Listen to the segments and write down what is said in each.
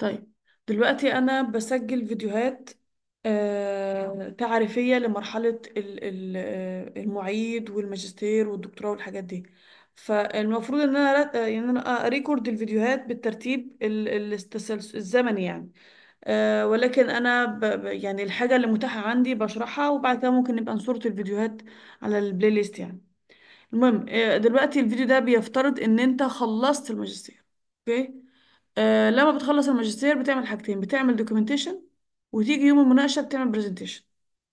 طيب دلوقتي أنا بسجل فيديوهات آه، تعريفية لمرحلة ال- ال- آه، المعيد والماجستير والدكتوراه والحاجات دي فالمفروض إن أنا يعني إن أنا أريكورد الفيديوهات بالترتيب ال- الزمني يعني آه، ولكن أنا ب... يعني الحاجة اللي متاحة عندي بشرحها وبعد كده ممكن نبقى نصورة الفيديوهات على البلاي ليست يعني المهم دلوقتي الفيديو ده بيفترض إن أنت خلصت الماجستير أوكي آه لما بتخلص الماجستير بتعمل حاجتين بتعمل دوكيومنتيشن وتيجي يوم المناقشه بتعمل برزنتيشن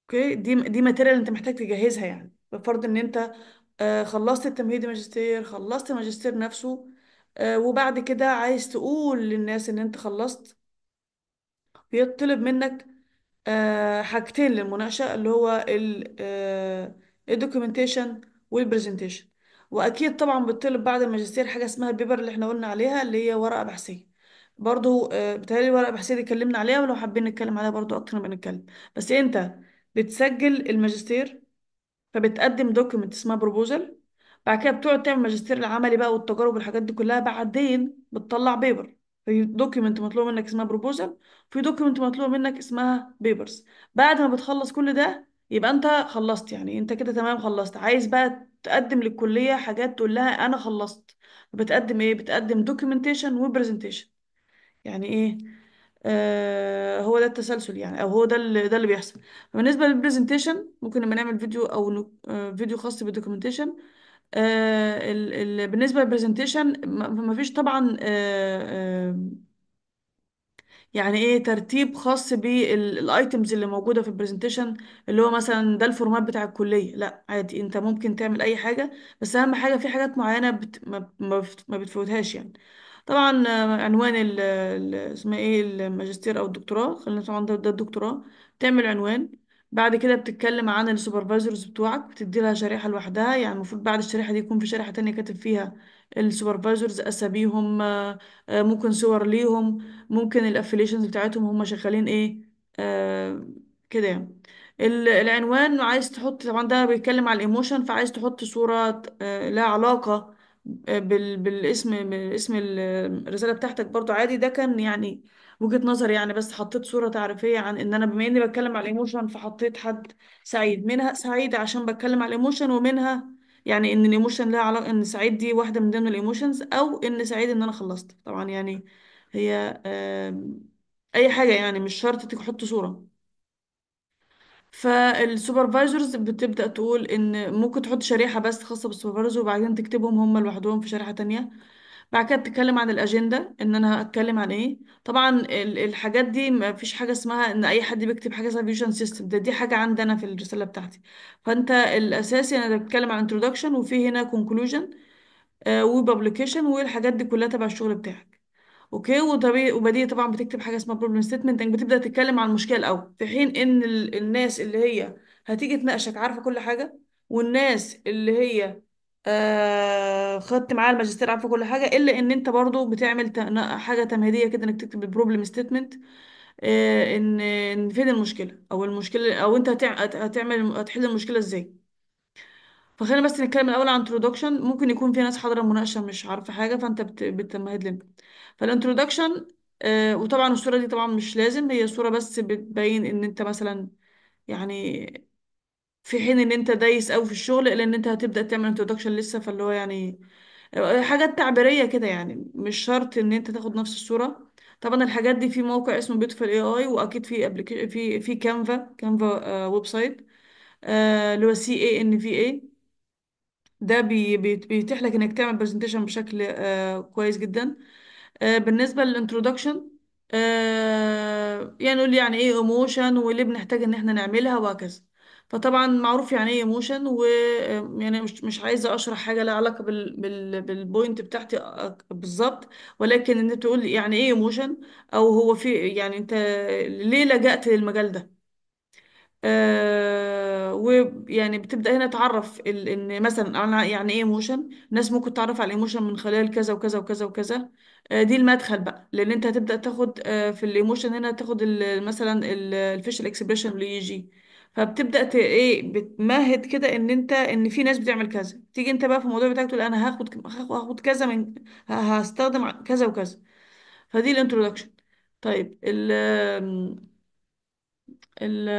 اوكي دي دي ماتيريال انت محتاج تجهزها يعني بفرض ان انت آه خلصت التمهيدي ماجستير خلصت الماجستير نفسه آه وبعد كده عايز تقول للناس ان انت خلصت بيطلب منك آه حاجتين للمناقشة اللي هو ال آه الدوكيومنتيشن والبرزنتيشن وأكيد طبعا بتطلب بعد الماجستير حاجة اسمها البيبر اللي احنا قلنا عليها اللي هي ورقة بحثية برضو آه، بتهيألي الورقة البحثية دي اتكلمنا عليها ولو حابين نتكلم عليها برضو أكتر نبقى نتكلم بس أنت بتسجل الماجستير فبتقدم دوكيمنت اسمها بروبوزل بعد كده بتقعد تعمل ماجستير العملي بقى والتجارب والحاجات دي كلها بعدين بتطلع بيبر في دوكيمنت مطلوب منك اسمها بروبوزل في دوكيمنت مطلوب منك اسمها بيبرز بعد ما بتخلص كل ده يبقى انت خلصت يعني انت كده تمام خلصت عايز بقى تقدم للكلية حاجات تقول لها انا خلصت بتقدم ايه بتقدم دوكيومنتيشن وبرزنتيشن يعني ايه آه هو ده التسلسل يعني او هو ده اللي ده اللي بيحصل بالنسبه للبرزنتيشن ممكن لما نعمل فيديو او آه، فيديو خاص بالدوكيومنتيشن آه ال ال بالنسبه للبرزنتيشن ما فيش طبعا آه آه يعني ايه ترتيب خاص بالايتمز اللي موجوده في البرزنتيشن اللي هو مثلا ده الفورمات بتاع الكليه لا عادي انت ممكن تعمل اي حاجه بس اهم حاجه في حاجات معينه بت- ما بتفوتهاش يعني طبعا آه، عنوان ال اسمها ايه الماجستير او الدكتوراه خلينا طبعا ده, ده الدكتوراه تعمل عنوان بعد كده بتتكلم عن السوبرفايزرز بتوعك بتدي لها شريحة لوحدها يعني المفروض بعد الشريحة دي يكون في شريحة تانية كاتب فيها السوبرفايزرز اساميهم آه، آه، ممكن صور ليهم ممكن الافيليشنز بتاعتهم هم شغالين ايه كده يعني العنوان عايز تحط طبعا ده بيتكلم على الايموشن فعايز تحط صورة لها علاقة آه، بال... بالاسم باسم الرسالة بتاعتك برضو عادي ده كان يعني وجهة نظري يعني بس حطيت صورة تعريفية عن ان انا بما اني بتكلم على الايموشن فحطيت حد سعيد منها سعيد عشان بتكلم على الايموشن ومنها يعني ان الايموشن لها علاقة ان سعيد دي واحدة من ضمن الايموشنز او ان سعيد ان انا خلصت طبعا يعني هي اي حاجة يعني مش شرط تحط صورة فالسوبرفايزرز بتبدأ تقول ان ممكن تحط شريحة بس خاصة بالسوبرفايزر وبعدين تكتبهم هم لوحدهم في شريحة تانية بعد كده بتتكلم عن الأجندة ان انا هتكلم عن ايه طبعا ال- الحاجات دي ما فيش حاجة اسمها ان اي حد بيكتب حاجة اسمها فيجن سيستم ده دي حاجة عندنا في الرسالة بتاعتي فانت الاساسي انا بتكلم عن introduction وفي هنا conclusion آه، و وبابليكيشن والحاجات دي كلها تبع الشغل بتاعك اوكي وطبيعي وبديهي طبعا بتكتب حاجه اسمها بروبلم ستيتمنت انك بتبدا تتكلم عن المشكله الاول في حين ان ال- الناس اللي هي هتيجي تناقشك عارفه كل حاجه والناس اللي هي آه خدت معاها الماجستير عارفه كل حاجه الا ان انت برضو بتعمل حاجه تمهيديه كده انك تكتب البروبلم ستيتمنت آه، ان ان فين المشكله او المشكله او انت هتع- هتعمل هتحل المشكله ازاي فخلينا بس نتكلم الاول عن introduction ممكن يكون في ناس حاضره المناقشه مش عارفه حاجه فانت بت... بتمهد فالانترودكشن آه، وطبعا الصورة دي طبعا مش لازم هي صورة بس بتبين ان انت مثلا يعني في حين ان انت دايس اوي في الشغل الا ان انت هتبدأ تعمل انترودكشن لسه فاللي هو يعني آه، حاجات تعبيرية كده يعني مش شرط ان انت تاخد نفس الصورة طبعا الحاجات دي في موقع اسمه بيوتيفول اي اي واكيد في applica- في في كانفا كانفا ويب سايت اللي هو سي اي ان في اي ده بيتيح لك انك تعمل برزنتيشن بشكل آه، كويس جدا آه، بالنسبة للانترودكشن آه، يعني نقول يعني ايه ايموشن وليه بنحتاج ان احنا نعملها وهكذا فطبعا معروف يعني ايه ايموشن ويعني آه، مش مش عايزة اشرح حاجة لها علاقة بال بال بالبوينت بتاعتي بالظبط ولكن ان تقول يعني ايه ايموشن او هو في يعني انت ليه لجأت للمجال ده آه ويعني بتبدأ هنا تعرف ان مثلا انا يعني ايه ايموشن الناس ممكن تعرف على الايموشن من خلال كذا وكذا وكذا وكذا آه، دي المدخل بقى لان انت هتبدأ تاخد آه، في الايموشن هنا تاخد مثلا الفيشل اكسبريشن اللي يجي فبتبدأ ايه بتمهد كده ان انت ان في ناس بتعمل كذا تيجي انت بقى في الموضوع بتاعك تقول انا هاخد هاخد كذا من هستخدم كذا وكذا فدي الانترودكشن طيب ال ال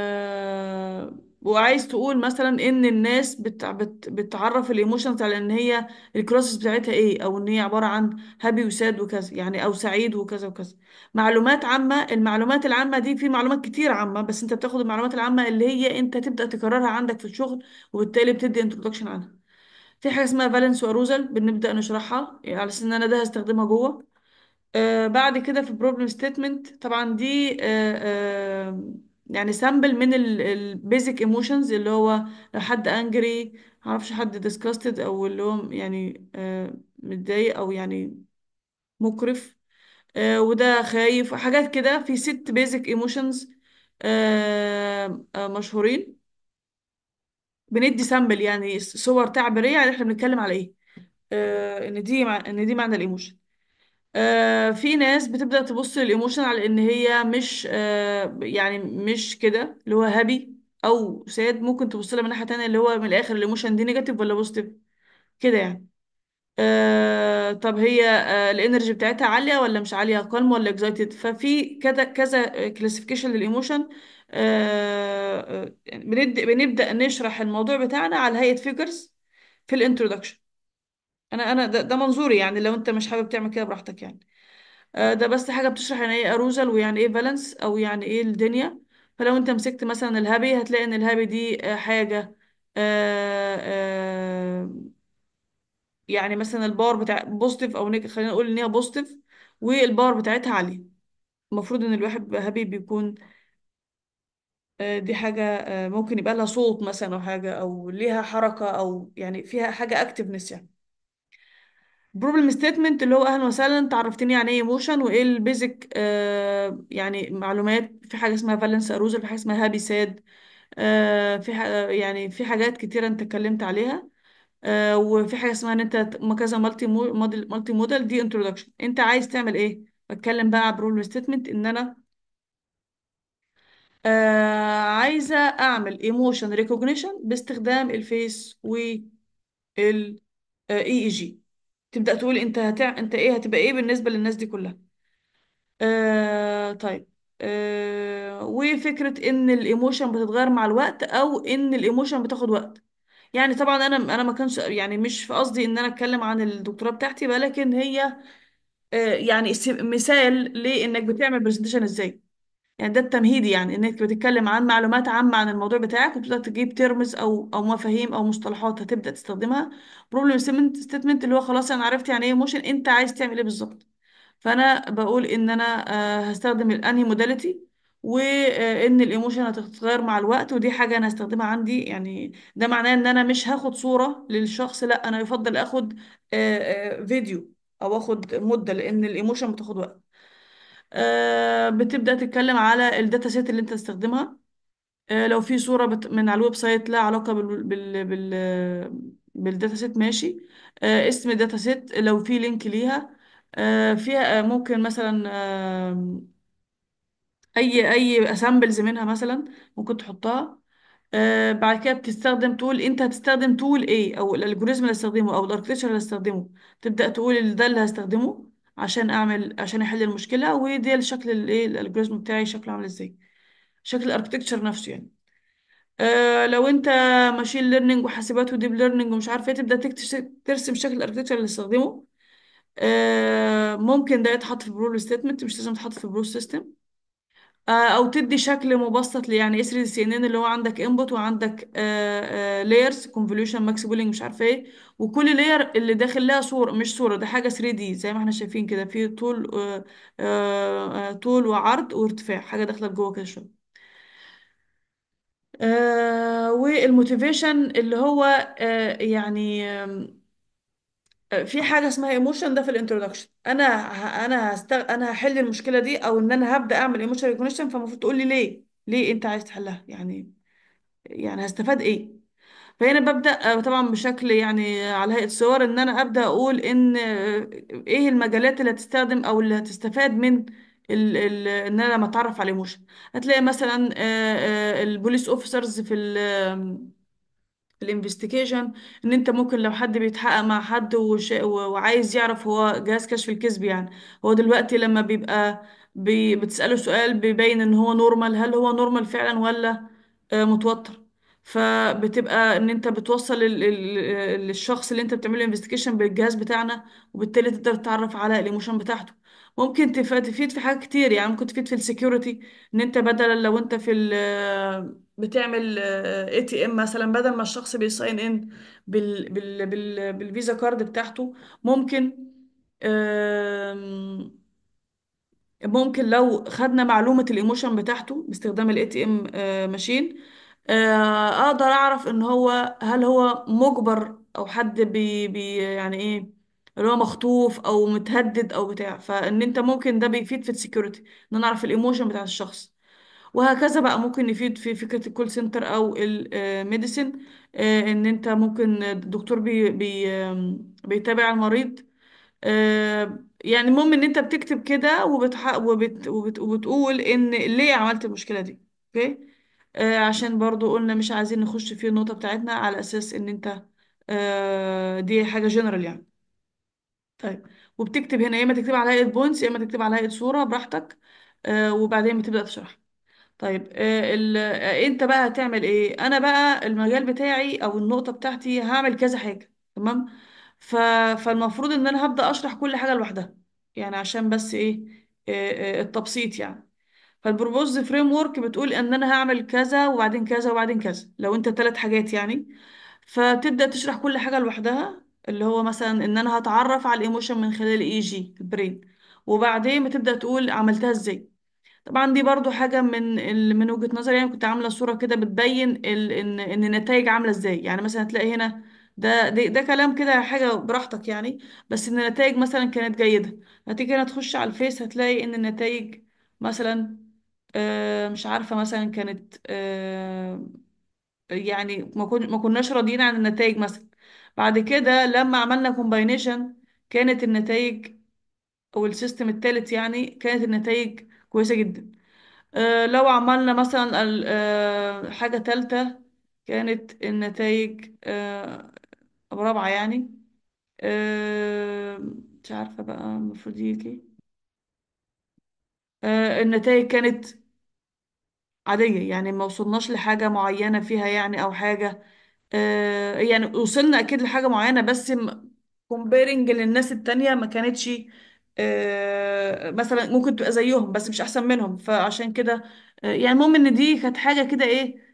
وعايز تقول مثلا ان الناس بت... بت... بتعرف الايموشنز على ان هي الكراسس بتاعتها ايه او ان هي عباره عن هابي وساد وكذا يعني او سعيد وكذا وكذا معلومات عامه المعلومات العامه دي في معلومات كتير عامه بس انت بتاخد المعلومات العامه اللي هي انت تبدا تكررها عندك في الشغل وبالتالي بتدي انتروداكشن عنها في حاجه اسمها فالنس واروزل بنبدا نشرحها يعني على اساس ان انا ده هستخدمها جوه آه بعد كده في بروبلم ستيتمنت طبعا دي آه آه يعني سامبل من البيزك ايموشنز اللي هو لو حد انجري معرفش حد disgusted او اللي هو يعني آه، متضايق او يعني مقرف آه، وده خايف حاجات كده في ست بيزك ايموشنز آه، مشهورين بندي سامبل يعني صور تعبيرية عن احنا بنتكلم على ايه ان دي ان دي معنى الايموشن آه، في ناس بتبدأ تبص للإيموشن على إن هي مش آه، يعني مش كده اللي هو هابي أو ساد ممكن تبص لها من ناحية تانية اللي هو من الآخر الإيموشن دي نيجاتيف ولا بوزيتيف كده يعني آه، طب هي آه، الانرجي بتاعتها عالية ولا مش عالية كالم ولا اكزايتد ففي كذا كذا كلاسيفيكيشن للايموشن آه،, آه، يعني بنبدأ بنبدأ نشرح الموضوع بتاعنا على هيئة فيجرز في الانترودكشن انا انا ده, ده منظوري يعني لو انت مش حابب تعمل كده براحتك يعني آه، ده بس حاجة بتشرح يعني ايه اروزل ويعني ايه بالانس او يعني ايه الدنيا فلو انت مسكت مثلا الهابي هتلاقي ان الهابي دي آه، حاجة آه، يعني مثلا البار بتاع بوزيتيف او نيجاتيف خلينا نقول ان هي بوزيتيف والبار بتاعتها عالية المفروض ان الواحد هابي بيكون دي حاجة ممكن يبقى لها صوت مثلا او حاجة او ليها حركة او يعني فيها حاجة اكتفنس يعني بروبلم ستيتمنت اللي هو اهلا وسهلا تعرفتني يعني ايه ايموشن وايه البيزك آه، يعني معلومات في حاجه اسمها فالنس اروزل في حاجه اسمها هابي آه، ساد في يعني في حاجات كتيره انت اتكلمت عليها آه، وفي حاجه اسمها ان انت كذا مالتي موديل مالتي موديل دي انترودكشن انت عايز تعمل ايه بتكلم بقى على بروبلم ستيتمنت ان انا آه عايزه اعمل ايموشن ريكوجنيشن باستخدام الفيس ال اي اي جي تبدأ تقول انت هتع... انت ايه هتبقى ايه بالنسبة للناس دي كلها آه طيب آه وفكرة ان الايموشن بتتغير مع الوقت او ان الايموشن بتاخد وقت يعني طبعا انا انا ما كانش يعني مش في قصدي ان انا اتكلم عن الدكتوراه بتاعتي ولكن هي آه يعني مثال لانك بتعمل برزنتيشن ازاي يعني ده التمهيدي يعني انك بتتكلم عن معلومات عامة عن الموضوع بتاعك وبتبدأ تجيب ترمز او او مفاهيم او مصطلحات هتبدأ تستخدمها بروبلم ستيتمنت اللي هو خلاص انا عرفت يعني ايه موشن انت عايز تعمل ايه بالظبط فانا بقول ان انا آه، هستخدم الانهي موداليتي وان الايموشن هتتغير مع الوقت ودي حاجه انا هستخدمها عندي يعني ده معناه ان انا مش هاخد صوره للشخص لا انا يفضل اخد فيديو آه، آه، او اخد مده لان الايموشن بتاخد وقت آه، بتبدأ تتكلم على الداتا سيت اللي انت تستخدمها آه، لو في صورة بت... من على الويب سايت لها علاقة بال... بال... بال... بالداتا سيت ماشي آه، اسم الداتا سيت لو في لينك ليها فيها ممكن مثلا اي اي اسامبلز منها مثلا ممكن تحطها بعد كده بتستخدم تول انت هتستخدم تول ايه او الالجوريزم اللي هستخدمه او الاركتكتشر اللي هستخدمه تبدأ تقول ده اللي هستخدمه عشان اعمل عشان احل المشكله ودي الشكل الايه الالجوريزم بتاعي شكله عامل ازاي شكل الاركتكتشر نفسه يعني آه لو انت ماشين ليرنينج وحاسبات وديب ليرنينج ومش عارفه ايه تبدا ترسم شكل الاركتكتشر اللي استخدمه آه ممكن ده يتحط في برول ستيتمنت مش لازم يتحط في برول سيستم آه، او تدي شكل مبسط لي يعني اسري السي ان ان اللي هو عندك انبوت وعندك لايرز كونفوليوشن ماكس بولينج مش عارفه ايه وكل لاير اللي داخل لها صوره مش صوره ده حاجه 3 دي زي ما احنا شايفين كده في طول طول آه، آه، وعرض وارتفاع حاجه داخله جوه كده شويه والموتيفيشن اللي هو يعني في حاجه اسمها ايموشن ده في الانترودكشن انا انا هستغ... انا هحل المشكله دي او ان انا هبدا اعمل ايموشن ريكوجنيشن فالمفروض تقول لي ليه ليه انت عايز تحلها يعني يعني هستفاد ايه فهنا ببدا آه، طبعا بشكل يعني على هيئه صور ان انا ابدا اقول ان آه، ايه المجالات اللي هتستخدم او اللي هتستفاد من ال ال ان انا لما اتعرف على الايموشن هتلاقي مثلا آه، البوليس اوفيسرز في ال- الانفستيجيشن ان انت ممكن لو حد بيتحقق مع حد وش... وعايز يعرف هو جهاز كشف الكذب يعني هو دلوقتي لما بيبقى بي... بتسأله سؤال بيبين ان هو نورمال هل هو نورمال فعلا ولا آه، متوتر فبتبقى ان انت بتوصل ال- ال- للشخص اللي انت بتعمله انفستيجيشن بالجهاز بتاعنا وبالتالي تقدر تتعرف على الايموشن بتاعته ممكن تفيد في حاجات كتير يعني ممكن تفيد في السكيورتي ان انت بدلا لو انت في ال بتعمل اي تي ام مثلا بدل ما الشخص بيساين ان بالـ بالـ بالـ بالفيزا كارد بتاعته ممكن ممكن لو خدنا معلومة الايموشن بتاعته باستخدام الاي تي ام ماشين اقدر اعرف ان هو هل هو مجبر او حد بي بي يعني ايه اللي هو مخطوف او متهدد او بتاع فان انت ممكن ده بيفيد في السكيورتي ان انا اعرف الايموشن بتاع الشخص وهكذا بقى ممكن يفيد في فكرة الكول سنتر او الميديسن آه، آه، ان انت ممكن الدكتور بي بي بيتابع المريض آه، يعني المهم ان انت بتكتب كده وبتح... وبت... وبت... وبتقول ان ليه عملت المشكلة دي اوكي عشان برضو قلنا مش عايزين نخش في النقطة بتاعتنا على اساس ان انت دي حاجة جنرال يعني طيب وبتكتب هنا يا اما تكتب على هيئة بوينتس يا اما تكتب على هيئة صورة براحتك آه، وبعدين بتبدأ تشرح طيب آه، ال... آه، انت بقى هتعمل ايه انا بقى المجال بتاعي او النقطة بتاعتي هعمل كذا حاجة تمام ف... فالمفروض ان انا هبدأ اشرح كل حاجة لوحدها يعني عشان بس ايه آه، آه، التبسيط يعني فالبروبوز فريم ورك بتقول ان انا هعمل كذا وبعدين كذا وبعدين كذا لو انت ثلاث حاجات يعني فتبدأ تشرح كل حاجة لوحدها اللي هو مثلا ان انا هتعرف على الايموشن من خلال اي جي البرين وبعدين بتبدأ تقول عملتها ازاي طبعا دي برضو حاجة من ال... من وجهة نظري يعني كنت عاملة صورة كده بتبين ال... ان ان النتائج عاملة ازاي يعني مثلا هتلاقي هنا ده ده, ده كلام كده حاجة براحتك يعني بس ان النتائج مثلا كانت جيدة هتيجي هنا تخش على الفيس هتلاقي ان النتائج مثلا آه، مش عارفة مثلا كانت آه، يعني ما كناش راضيين عن النتائج مثلا بعد كده لما عملنا كومباينيشن كانت النتائج او السيستم الثالث يعني كانت النتائج كويسه جدا آه، لو عملنا مثلا ال- آه، حاجه ثالثه كانت النتائج آه، او رابعه يعني مش عارفه بقى المفروض يجي ايه النتائج كانت عاديه يعني ما وصلناش لحاجه معينه فيها يعني او حاجه آه، يعني وصلنا اكيد لحاجة معينة بس كومبيرنج للناس التانية ما كانتش آه، مثلا ممكن تبقى زيهم بس مش احسن منهم فعشان كده آه، يعني المهم ان دي كانت حاجة كده ايه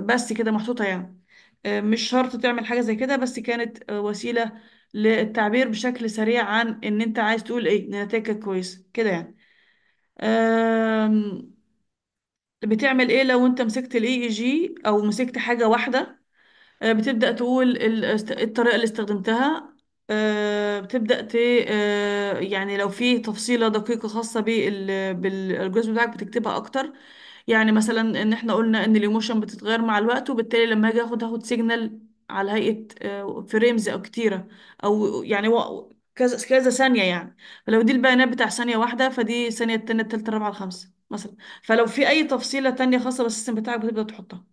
بس كده محطوطة يعني مش شرط تعمل حاجة زي كده بس كانت وسيلة للتعبير بشكل سريع عن ان انت عايز تقول ايه نتائجك كويسة كده يعني آم، بتعمل ايه لو انت مسكت الاي اي جي او مسكت حاجة واحدة آه، بتبدأ تقول ال- الطريقة اللي استخدمتها آه، بتبدأ ت آه، يعني لو في تفصيلة دقيقة خاصة بال- بتاعك بتكتبها أكتر يعني مثلا إن إحنا قلنا إن الإيموشن بتتغير مع الوقت وبالتالي لما أجي آخد هاخد سيجنال على هيئة فريمز أو كتيرة أو يعني كذا كذا ثانية يعني فلو دي البيانات بتاع ثانية واحدة فدي ثانية التانية التالتة الرابعة الخامسة مثلا فلو في اي تفصيلة تانية خاصة بالسيستم بتاعك بتبدأ تحطها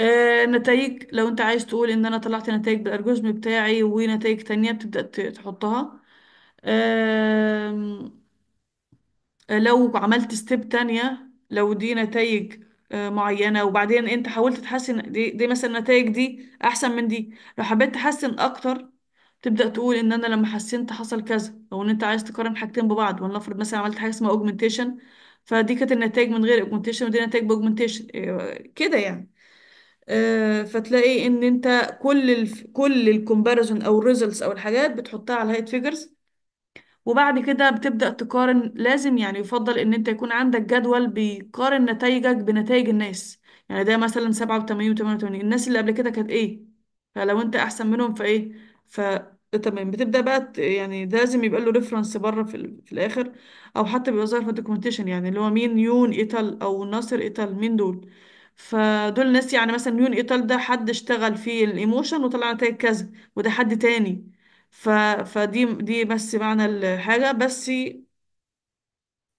آه، نتائج لو انت عايز تقول ان انا طلعت نتائج بالالجوريزم بتاعي ونتائج تانية بتبدأ تحطها آه، لو عملت ستيب تانية لو دي نتائج آه، معينة وبعدين انت حاولت تحسن دي, دي مثلا النتائج دي احسن من دي لو حبيت تحسن اكتر تبدأ تقول ان انا لما حسنت حصل كذا او ان انت عايز تقارن حاجتين ببعض ولنفرض مثلا عملت حاجة اسمها اوجمنتيشن فدي كانت النتائج من غير اوجمنتيشن ودي نتائج باوجمنتيشن آه، كده يعني آه، فتلاقي ان انت كل ال كل الكومباريزون او الريزلتس او الحاجات بتحطها على الهايت فيجرز وبعد كده بتبدا تقارن لازم يعني يفضل ان انت يكون عندك جدول بيقارن نتائجك بنتائج الناس يعني ده مثلا 87 و 88 الناس اللي قبل كده كانت ايه فلو انت احسن منهم فايه ف تمام بتبدأ بقى يعني ده لازم يبقى له ريفرنس بره في, في الآخر أو حتى بيبقى ظاهر في الدوكيومنتيشن يعني اللي هو مين يون إيتال أو ناصر إيتال مين دول فدول ناس يعني مثلا يون إيتال ده حد اشتغل في الإيموشن وطلع نتائج كذا وده حد تاني ف... فدي دي بس معنى الحاجة بس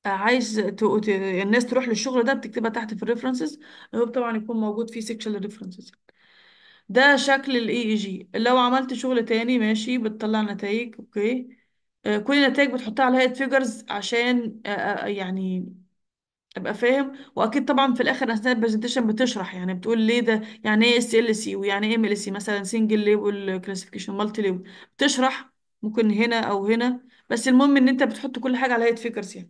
عايز الناس تروح للشغل ده بتكتبها تحت في الريفرنسز طبعا يكون موجود فيه سيكشوال ريفرنسز ده شكل الاي اي e جي e لو عملت شغل تاني ماشي بتطلع نتائج اوكي آه، كل النتائج بتحطها على هيئة فيجرز عشان آه، آه، يعني ابقى فاهم واكيد طبعا في الاخر اثناء البرزنتيشن بتشرح يعني بتقول ليه ده يعني ايه اس ال سي ويعني ايه ام ال سي مثلا سنجل ليبل كلاسيفيكيشن مالتي ليبل بتشرح ممكن هنا او هنا بس المهم ان انت بتحط كل حاجه على هيئه فيجرز يعني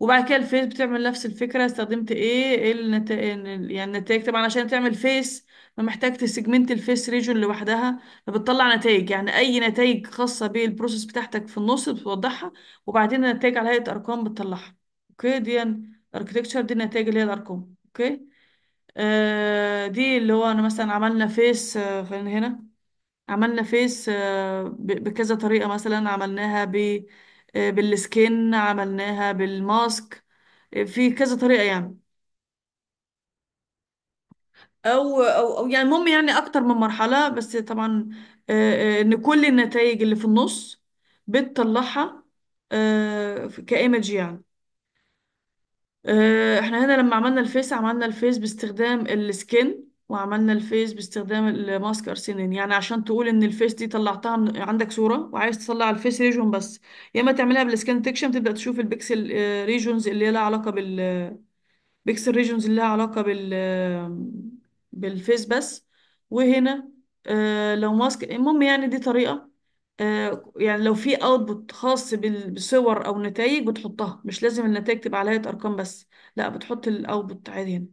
وبعد كده الفيس بتعمل نفس الفكرة استخدمت ايه ايه النتائج يعني النتائج طبعا عشان تعمل فيس محتاج تسجمنت الفيس ريجون لوحدها فبتطلع نتائج يعني اي نتائج خاصة بالبروسيس بتاعتك في النص بتوضحها وبعدين النتائج على هيئة ارقام بتطلعها اوكي دي الاركتكتشر دي النتائج اللي هي الارقام اوكي آه دي اللي هو انا مثلا عملنا فيس آه خلينا هنا عملنا فيس آه بكذا طريقة مثلا عملناها ب بالسكين عملناها بالماسك آه، في كذا طريقة يعني او او او يعني المهم يعني اكتر من مرحله بس طبعا آه، آه، ان كل النتائج اللي في النص بتطلعها كايمج يعني احنا هنا لما عملنا الفيس عملنا الفيس باستخدام السكين وعملنا الفيس باستخدام الماسك ارسينين يعني عشان تقول ان الفيس دي طلعتها من عندك صوره وعايز تطلع الفيس ريجون بس يا اما تعملها بالسكان تكشن تبدا تشوف البكسل ريجونز اللي لها علاقه بال بكسل ريجونز اللي لها علاقه بال بالفيس بس وهنا آه، لو ماسك المهم يعني دي طريقه آه، يعني لو في اوتبوت خاص بالصور او نتائج بتحطها مش لازم النتائج تبقى عليها ارقام بس لا بتحط الاوتبوت عادي هنا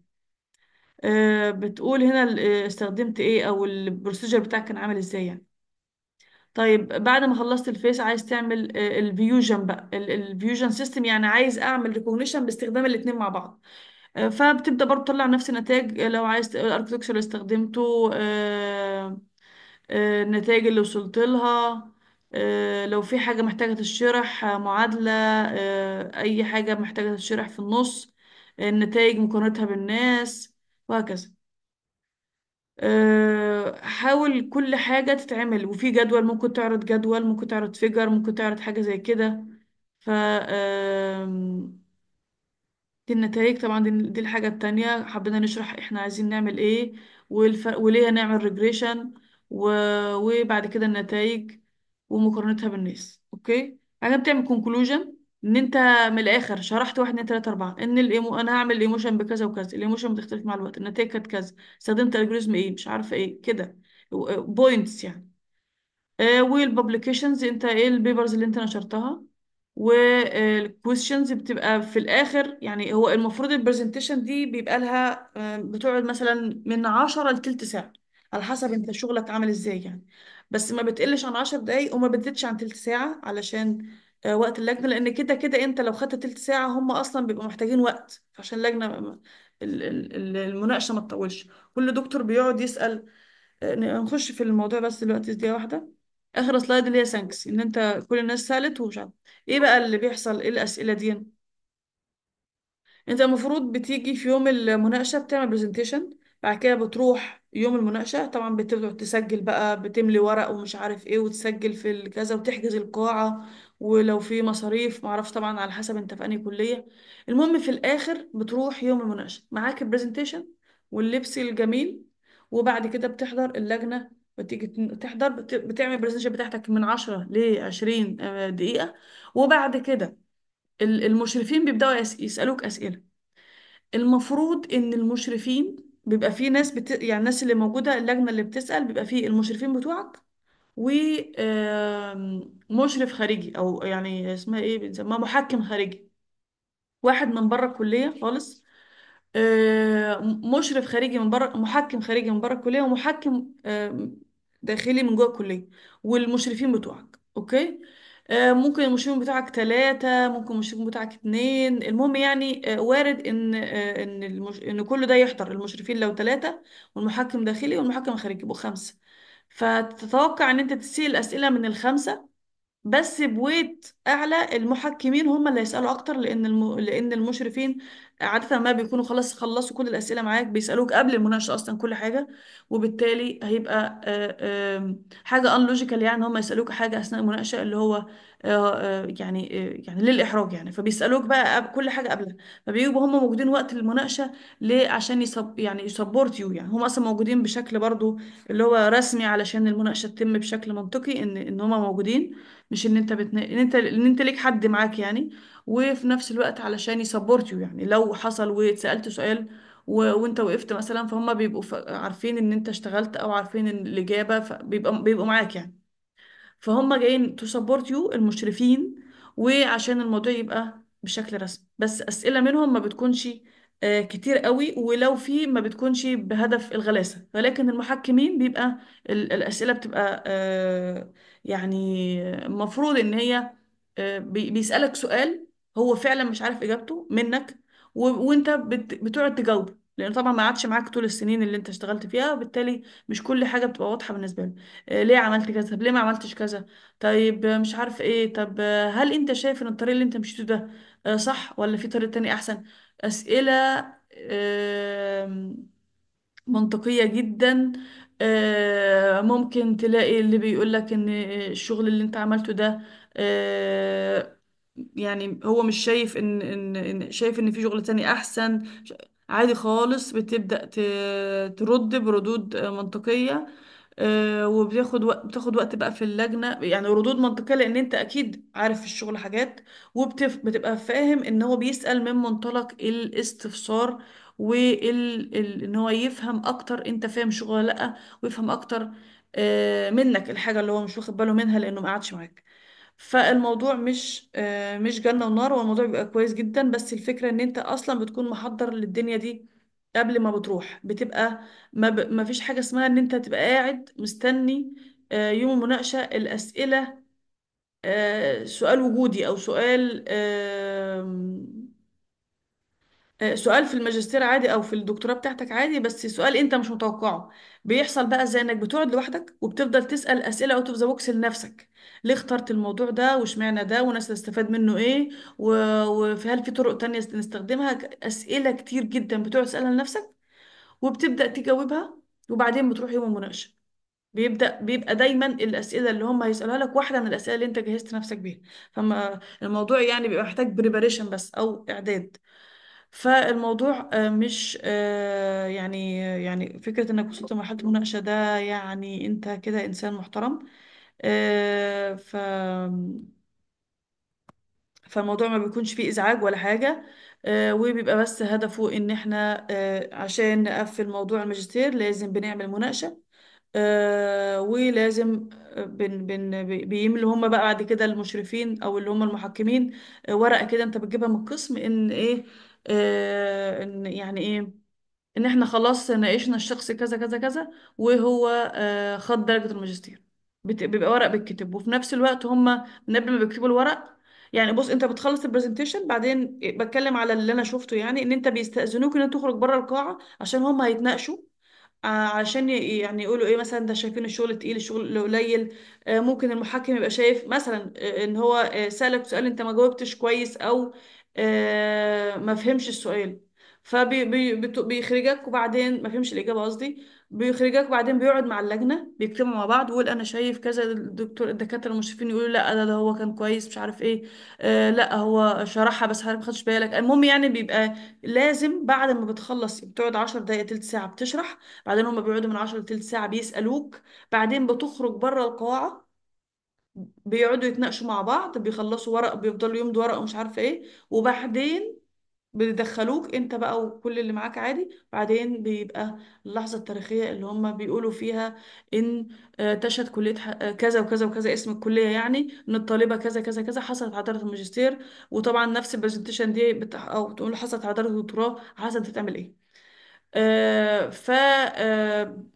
آه، بتقول هنا ال- آه، استخدمت ايه او البروسيجر بتاعك كان عامل ازاي يعني طيب بعد ما خلصت الفيس عايز تعمل آه، الفيوجن بقى الفيوجن سيستم يعني عايز اعمل ريكوجنيشن باستخدام الاتنين مع بعض فبتبدأ برضه تطلع نفس النتائج لو عايز الاركتكتشر اللي استخدمته النتائج اللي وصلت لها لو في حاجة محتاجة تتشرح معادلة أي حاجة محتاجة تتشرح في النص النتائج مقارنتها بالناس وهكذا آه، حاول كل حاجة تتعمل وفي جدول ممكن تعرض جدول ممكن تعرض فيجر ممكن تعرض حاجة زي كده ف دي النتائج طبعا دي, الحاجة التانية حبينا نشرح احنا عايزين نعمل ايه والف... وليه هنعمل ريجريشن و... وبعد كده النتائج ومقارنتها بالناس اوكي عجبتك تعمل كونكلوجن ان انت من الاخر شرحت واحد اتنين تلاته اربعه ان الإيمو... انا هعمل الايموشن بكذا وكذا الايموشن بتختلف مع الوقت النتائج كانت كذا استخدمت الجوريزم ايه مش عارفه ايه كده بوينتس آه، يعني آه، والبابليكيشنز انت ايه البيبرز اللي انت نشرتها والكويشنز آه، بتبقى في الاخر يعني هو المفروض البرزنتيشن دي بيبقى لها بتقعد مثلا من 10 لتلت ساعه على حسب انت شغلك عامل ازاي يعني بس ما بتقلش عن 10 دقايق وما بتزيدش عن تلت ساعه علشان آه، وقت اللجنة لأن كده كده أنت لو خدت تلت ساعة هم أصلا بيبقوا محتاجين وقت عشان اللجنة المناقشة ما تطولش كل دكتور بيقعد يسأل آه، نخش في الموضوع بس دلوقتي دقيقة واحدة آخر سلايد اللي هي سانكس إن أنت كل الناس سألت ومش عارف إيه بقى اللي بيحصل إيه الأسئلة دي أنت المفروض بتيجي في يوم المناقشة بتعمل برزنتيشن بعد كده بتروح يوم المناقشة طبعا بتبدأ تسجل بقى بتملي ورق ومش عارف ايه وتسجل في كذا وتحجز القاعة ولو في مصاريف معرفش طبعا على حسب انت في انهي كلية المهم في الاخر بتروح يوم المناقشة معاك البرزنتيشن واللبس الجميل وبعد كده بتحضر اللجنة بتيجي تحضر بتعمل البرزنتيشن بتاعتك من 10 ل 20 آه، دقيقة وبعد كده المشرفين بيبدأوا يسألوك أسئلة المفروض ان المشرفين بيبقى فيه ناس بت... يعني الناس اللي موجودة اللجنة اللي بتسأل بيبقى فيه المشرفين بتوعك ومشرف خارجي او يعني اسمها ايه بنسميها محكم خارجي واحد من بره الكليه خالص آه، مشرف خارجي من بره محكم خارجي من بره الكليه ومحكم داخلي من جوه الكليه والمشرفين بتوعك اوكي آه، ممكن المشرفين بتاعك ثلاثة ممكن المشرفين بتاعك اتنين المهم يعني آه، وارد ان ان المش... ان كل ده يحضر المشرفين لو ثلاثة والمحكم داخلي والمحكم خارجي يبقوا خمسة فتتوقع ان انت تسيل الاسئله من الخمسه بس بويت اعلى المحكمين هم اللي يسالوا اكتر لان الم... لان المشرفين عاده ما بيكونوا خلاص خلصوا كل الاسئله معاك بيسالوك قبل المناقشه اصلا كل حاجه وبالتالي هيبقى آه، حاجه يعني ان لوجيكال يعني هم يسالوك حاجه اثناء المناقشه اللي هو آه، آه، يعني يعني للاحراج يعني فبيسالوك بقى كل حاجه قبلها فبيجوا هم موجودين وقت المناقشه ليه عشان يصب يعني يسبورت يو يعني هم اصلا موجودين بشكل برضو اللي هو رسمي علشان المناقشه تتم بشكل منطقي ان ان هم موجودين مش ان انت بتنا... ان انت ان انت ليك حد معاك يعني وفي نفس الوقت علشان يسبورت يو يعني لو حصل واتسألت سؤال و... وانت وقفت مثلا فهم بيبقوا ف... عارفين ان انت اشتغلت او عارفين إن الإجابة فبيبقى بيبقوا معاك يعني فهم جايين تو سبورت يو المشرفين وعشان الموضوع يبقى بشكل رسمي بس أسئلة منهم ما بتكونش آه، كتير قوي ولو في ما بتكونش بهدف الغلاسة ولكن المحكمين بيبقى الأسئلة بتبقى آه، يعني المفروض إن هي آه، بيسألك سؤال هو فعلا مش عارف إجابته منك وأنت بتقعد تجاوبه لأن طبعا ما قعدش معاك طول السنين اللي أنت اشتغلت فيها وبالتالي مش كل حاجة بتبقى واضحة بالنسبة له ليه عملت كذا طب ليه ما عملتش كذا طيب مش عارف إيه طب هل أنت شايف إن الطريق اللي أنت مشيته ده صح ولا في طريق تاني أحسن أسئلة منطقية جدا آه، ممكن تلاقي اللي بيقولك ان الشغل اللي انت عملته ده آه، يعني هو مش شايف ان ان شايف ان في شغل تاني احسن عادي خالص بتبدأ ترد بردود منطقية آه، وبتاخد وقت بتاخد وقت بقى في اللجنة يعني ردود منطقية لأن أنت أكيد عارف في الشغل حاجات وبتبقى فاهم إن هو بيسأل من منطلق الاستفسار وإن إن هو يفهم أكتر أنت فاهم شغله ولا لأ ويفهم أكتر آه، منك الحاجة اللي هو مش واخد باله منها لأنه ما قعدش معاك فالموضوع مش آه، مش جنة ونار والموضوع بيبقى كويس جدا بس الفكرة إن أنت أصلا بتكون محضر للدنيا دي قبل ما بتروح بتبقى ما, ب... ما فيش حاجة اسمها ان انت تبقى قاعد مستني آه، يوم المناقشة الأسئلة آه، سؤال وجودي أو سؤال سؤال في الماجستير عادي او في الدكتوراه بتاعتك عادي بس سؤال انت مش متوقعه بيحصل بقى زي انك بتقعد لوحدك وبتفضل تسال اسئله اوت اوف ذا بوكس لنفسك ليه اخترت الموضوع ده واشمعنى ده وناس تستفاد منه ايه وهل في طرق تانية نستخدمها اسئله كتير جدا بتقعد تسالها لنفسك وبتبدا تجاوبها وبعدين بتروح يوم المناقشه بيبدأ بيبقى دايما الأسئلة اللي هم هيسألوها لك واحدة من الأسئلة اللي أنت جهزت نفسك بيها فما الموضوع يعني بيبقى محتاج بريباريشن بس أو إعداد فالموضوع آه، مش آه، يعني يعني فكرة انك وصلت لمرحلة المناقشة ده يعني انت كده انسان محترم آه، ف فالموضوع ما بيكونش فيه ازعاج ولا حاجة وبيبقى بس هدفه ان احنا عشان نقفل موضوع الماجستير لازم بنعمل مناقشة ولازم بن بن بيملوا هم بقى بعد كده المشرفين او اللي هم المحكمين ورقة كده انت بتجيبها من القسم ان ايه آه، إن يعني ايه ان احنا خلاص ناقشنا الشخص كذا كذا كذا وهو آه، خد درجة الماجستير بيبقى ورق بيتكتب وفي نفس الوقت هم من قبل ما بيكتبوا الورق يعني بص انت بتخلص البرزنتيشن بعدين بتكلم على اللي انا شفته يعني ان انت بيستأذنوك ان انت تخرج بره القاعة عشان هم هيتناقشوا آه، عشان يعني يقولوا ايه مثلا ده شايفين الشغل تقيل الشغل قليل ممكن المحكم يبقى شايف مثلا ان هو سألك سؤال انت ما جاوبتش كويس او آه، ما فهمش السؤال فبيخرجك وبعدين ما فهمش الإجابة قصدي بيخرجك وبعدين بيقعد مع اللجنة بيجتمعوا مع بعض ويقول أنا شايف كذا الدكتور الدكاترة المشرفين يقولوا لا ده, ده هو كان كويس مش عارف إيه آه لا هو شرحها بس حضرتك ما خدتش بالك المهم يعني بيبقى لازم بعد ما بتخلص بتقعد 10 دقايق تلت ساعة بتشرح بعدين هما بيقعدوا من 10 لتلت ساعة بيسألوك بعدين بتخرج بره القاعة بيقعدوا يتناقشوا مع بعض بيخلصوا ورق بيفضلوا يمضوا ورق ومش عارفه ايه وبعدين بيدخلوك انت بقى وكل اللي معاك عادي بعدين بيبقى اللحظة التاريخية اللي هم بيقولوا فيها ان آه، تشهد كلية آه، كذا وكذا وكذا اسم الكلية يعني ان الطالبة كذا كذا كذا حصلت على درجة الماجستير وطبعا نفس البرزنتيشن دي بت... او تقول حصلت على درجة الدكتوراه حسب انت بتعمل ايه آه، ف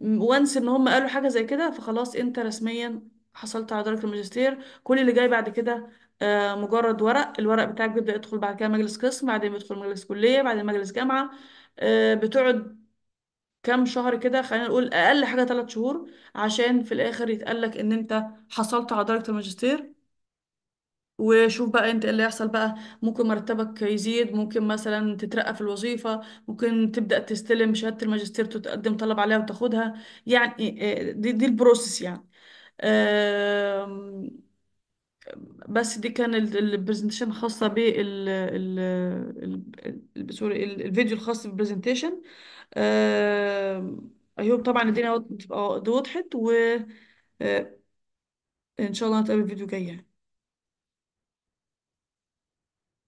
وانس آه، ان هم قالوا حاجة زي كده فخلاص انت رسميا حصلت على درجة الماجستير كل اللي جاي بعد كده آه، مجرد ورق الورق بتاعك بيبدأ يدخل بعد كده مجلس قسم بعدين بيدخل مجلس كلية بعدين مجلس جامعة آه، بتقعد كام شهر كده خلينا نقول أقل حاجة ثلاث شهور عشان في الآخر يتقالك إن أنت حصلت على درجة الماجستير وشوف بقى انت إيه اللي يحصل بقى ممكن مرتبك يزيد ممكن مثلا تترقى في الوظيفة ممكن تبدأ تستلم شهادة الماجستير تقدم طلب عليها وتاخدها يعني آه، دي دي البروسيس يعني بس دي كان البرزنتيشن خاصة بال سوري الفيديو الخاص بالبرزنتيشن هوب طبعا الدنيا تبقى آه، وضحت و آه، ان شاء الله نتقابل فيديو جاي يعني.